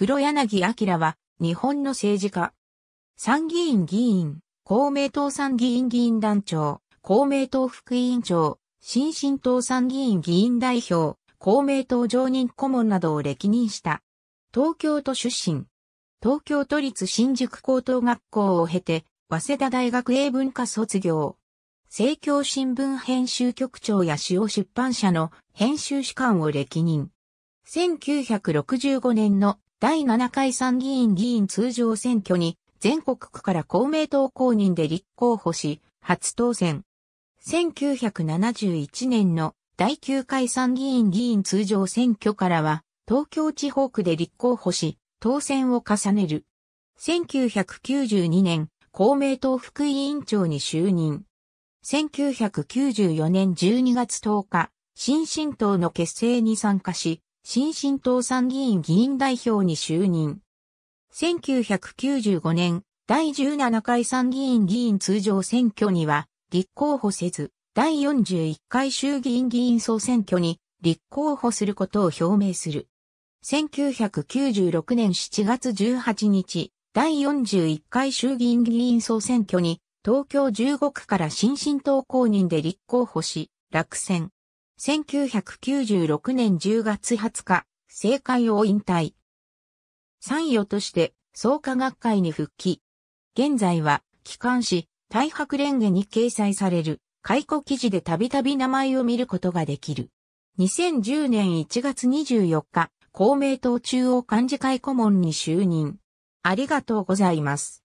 黒柳明は、日本の政治家。参議院議員、公明党参議院議員団長、公明党副委員長、新進党参議院議員代表、公明党常任顧問などを歴任した。東京都出身。東京都立新宿高等学校を経て、早稲田大学英文科卒業。政教新聞編集局長や主要出版社の編集士官を歴任。1965年の第7回参議院議員通常選挙に全国区から公明党公認で立候補し、初当選。1971年の第9回参議院議員通常選挙からは、東京地方区で立候補し、当選を重ねる。1992年、公明党副委員長に就任。1994年12月10日、新進党の結成に参加し、新進党参議院議員代表に就任。1995年、第17回参議院議員通常選挙には、立候補せず、第41回衆議院議員総選挙に立候補することを表明する。1996年7月18日、第41回衆議院議員総選挙に東京15区から新進党公認で立候補し、落選。1996年10月20日、政界を引退。参与として創価学会に復帰。現在は、機関誌、大白連下に掲載される、解雇記事でたびたび名前を見ることができる。2010年1月24日、公明党中央幹事会顧問に就任。ありがとうございます。